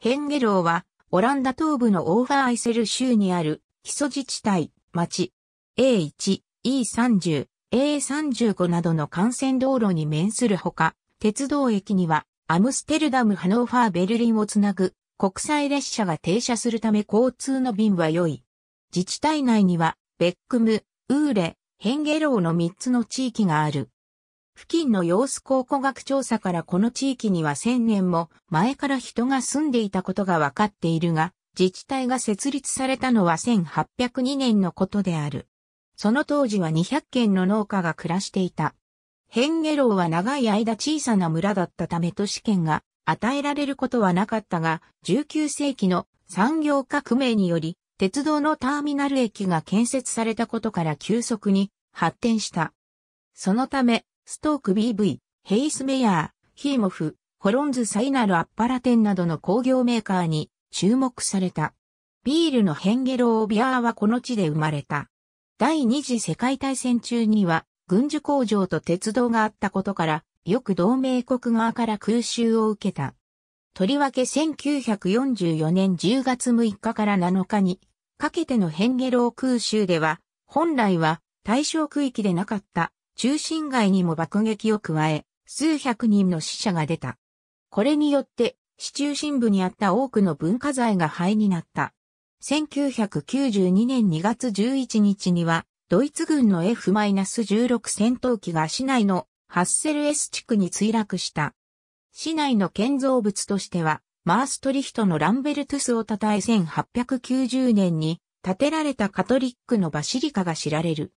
ヘンゲローは、オランダ東部のオーファーアイセル州にある、基礎自治体、町、A1、E30、A35 などの幹線道路に面するほか、鉄道駅には、アムステルダム、ハノーファー、ベルリンをつなぐ、国際列車が停車するため交通の便は良い。自治体内には、ベックム、ウーレ、ヘンゲローの3つの地域がある。付近の様子考古学調査からこの地域には1000年も前から人が住んでいたことが分かっているが、自治体が設立されたのは1802年のことである。その当時は200軒の農家が暮らしていた。ヘンゲロウは長い間小さな村だったため都市圏が与えられることはなかったが、19世紀の産業革命により、鉄道のターミナル駅が建設されたことから急速に発展した。そのため、ストーク BV、ヘイスメヤー、ヒーモフ、ホロンズサイナルアッパラ店などの工業メーカーに注目された。ビールのヘンゲロービアーはこの地で生まれた。第二次世界大戦中には軍需工場と鉄道があったことから、よく同盟国側から空襲を受けた。とりわけ1944年10月6日から7日にかけてのヘンゲロー空襲では、本来は対象区域でなかった中心街にも爆撃を加え、数百人の死者が出た。これによって、市中心部にあった多くの文化財が灰になった。1992年2月11日には、ドイツ軍の F-16 戦闘機が市内のハッセルエス地区に墜落した。市内の建造物としては、マーストリヒトのランベルトゥスを称え1890年に建てられたカトリックのバシリカが知られる。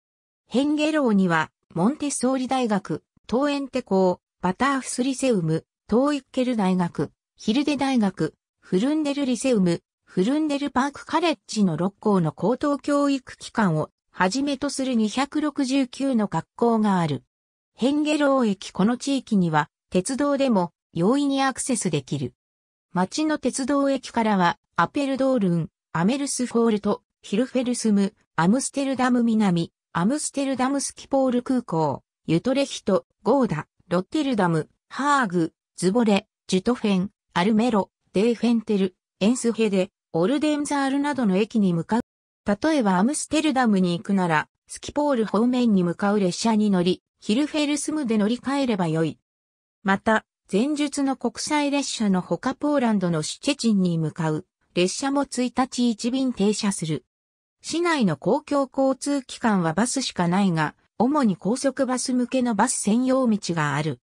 ヘンゲローにはモンテッソーリ大学、東園テ校、バターフスリセウム、トーイッケル大学、ヒルデ大学、フルンデルリセウム、フルンデルパークカレッジの6校の高等教育機関をはじめとする269の学校がある。ヘンゲロー駅この地域には鉄道でも容易にアクセスできる。町の鉄道駅からはアペルドールン、アメルスフォールト、ヒルフェルスム、アムステルダム南、アムステルダムスキポール空港、ユトレヒト、ゴーダ、ロッテルダム、ハーグ、ズボレ、ジュトフェン、アルメロ、デーフェンテル、エンスヘデ、オルデンザールなどの駅に向かう。例えばアムステルダムに行くなら、スキポール方面に向かう列車に乗り、ヒルフェルスムで乗り換えればよい。また、前述の国際列車のほかポーランドのシュチェチンに向かう列車も1日1便停車する。市内の公共交通機関はバスしかないが、主に高速バス向けのバス専用道がある。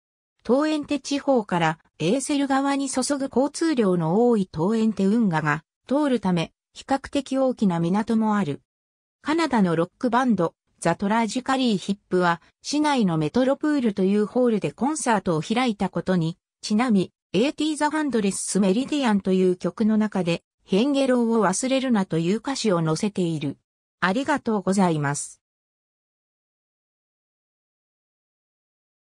東園手地方からエーセル側に注ぐ交通量の多い東園手運河が通るため、比較的大きな港もある。カナダのロックバンド、ザ・トラジカリー・ヒップは、市内のメトロプールというホールでコンサートを開いたことに、ちなみ、AT ザ・ハンドレス・メリディアンという曲の中で、ヘンゲロウを忘れるなという歌詞を載せている。ありがとうございます。